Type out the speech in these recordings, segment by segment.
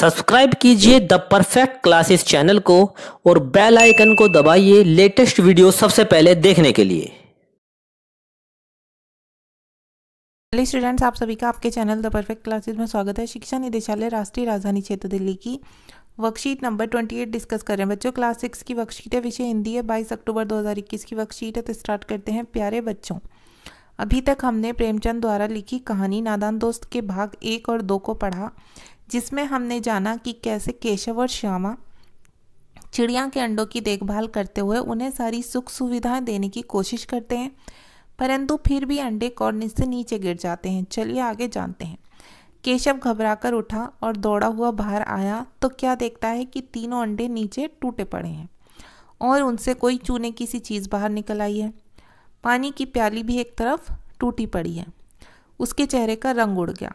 subscribe कीजिए the perfect classes channel को और बेल आइकन को दबाइए लेटेस्ट वीडियो सबसे पहले देखने के लिए हेलो स्टूडेंट्स आप सभी का आपके चैनल द परफेक्ट क्लासेस में स्वागत है शिक्षा निदेशालय राष्ट्रीय राजधानी क्षेत्र दिल्ली की वर्कशीट नंबर 28 डिस्कस कर रहे हैं बच्चों क्लास सिक्स की वर्कशीट है विषय हिंदी है बाईस अक्टूबर 2021 की वर्कशीट है तो स्टार्ट करते हैं प्यारे बच्चों अभी तक हमने प्रेमचंद द्वारा लिखी कहानी नादान दोस्त के भाग एक और दो को पढ़ा जिसमें हमने जाना कि कैसे केशव और श्यामा चिड़िया के अंडों की देखभाल करते हुए उन्हें सारी सुख सुविधाएं देने की कोशिश करते हैं परंतु फिर भी अंडे कॉर्निस से नीचे गिर जाते हैं चलिए आगे जानते हैं केशव घबराकर उठा और दौड़ा हुआ बाहर आया तो क्या देखता है कि तीनों अंडे नीचे टूटे पड़े हैं और उनसे कोई चूने की सी चीज़ बाहर निकल आई है पानी की प्याली भी एक तरफ टूटी पड़ी है उसके चेहरे का रंग उड़ गया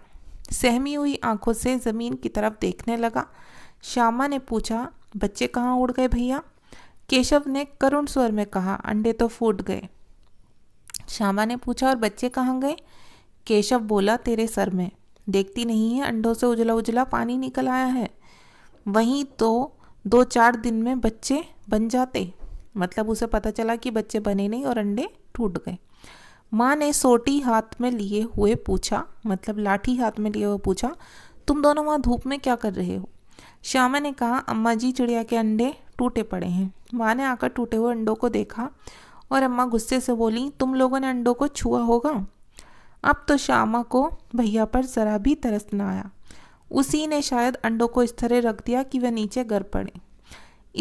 सहमी हुई आंखों से ज़मीन की तरफ देखने लगा श्यामा ने पूछा बच्चे कहाँ उड़ गए भैया केशव ने करुण स्वर में कहा अंडे तो फूट गए श्यामा ने पूछा और बच्चे कहाँ गए केशव बोला तेरे सर में देखती नहीं है अंडों से उजला उजला पानी निकल आया है वहीं तो दो चार दिन में बच्चे बन जाते मतलब उसे पता चला कि बच्चे बने नहीं और अंडे टूट गए माँ ने सोटी हाथ में लिए हुए पूछा मतलब लाठी हाथ में लिए हुए पूछा तुम दोनों वहाँ धूप में क्या कर रहे हो श्यामा ने कहा अम्मा जी चिड़िया के अंडे टूटे पड़े हैं माँ ने आकर टूटे हुए अंडों को देखा और अम्मा गुस्से से बोली तुम लोगों ने अंडों को छुआ होगा अब तो श्यामा को भैया पर ज़रा भी तरस न आया उसी ने शायद अंडों को इस तरह रख दिया कि वह नीचे गर पड़े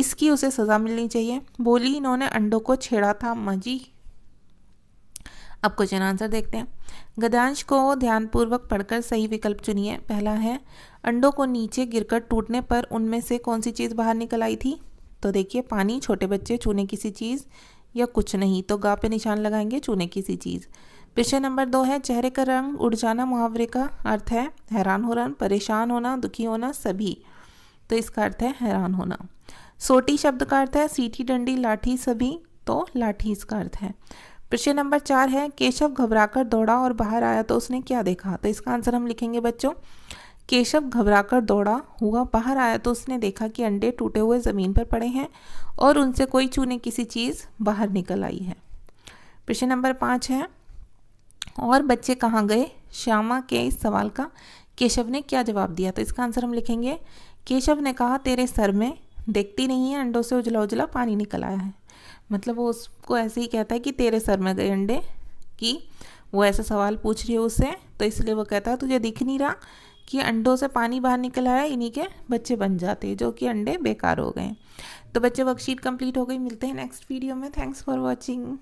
इसकी उसे सज़ा मिलनी चाहिए बोली इन्होंने अंडों को छेड़ा था अम्मा जी अब क्वेश्चन आंसर देखते हैं गदांश को ध्यानपूर्वक पढ़कर सही विकल्प चुनिए पहला है अंडों को नीचे गिरकर टूटने पर उनमें से कौन सी चीज़ बाहर निकल आई थी तो देखिए पानी छोटे बच्चे चूने किसी चीज़ या कुछ नहीं तो गा पे निशान लगाएंगे चूने किसी चीज़ प्रश्न नंबर दो है चेहरे का रंग उड़ जाना मुहावरे का अर्थ है हैरान हो रन परेशान होना दुखी होना सभी तो इसका अर्थ है हैरान होना सोटी शब्द का अर्थ है सीटी डंडी लाठी सभी तो लाठी इसका अर्थ है प्रश्न नंबर चार है केशव घबराकर दौड़ा और बाहर आया तो उसने क्या देखा तो इसका आंसर हम लिखेंगे बच्चों केशव घबराकर दौड़ा हुआ बाहर आया तो उसने देखा कि अंडे टूटे हुए ज़मीन पर पड़े हैं और उनसे कोई चूने किसी चीज़ बाहर निकल आई है प्रश्न नंबर पाँच है और बच्चे कहाँ गए श्यामा के इस सवाल का केशव ने क्या जवाब दिया तो इसका आंसर हम लिखेंगे केशव ने कहा तेरे सर में देखती नहीं है अंडों से उजला उजला पानी निकल आया है मतलब वो उसको ऐसे ही कहता है कि तेरे सर में गए अंडे कि वो ऐसा सवाल पूछ रही है उससे तो इसलिए वो कहता है तुझे दिख नहीं रहा कि अंडों से पानी बाहर निकल आया इन्हीं के बच्चे बन जाते जो कि अंडे बेकार हो गए तो बच्चे वर्कशीट कंप्लीट हो गई मिलते हैं नेक्स्ट वीडियो में थैंक्स फॉर वॉचिंग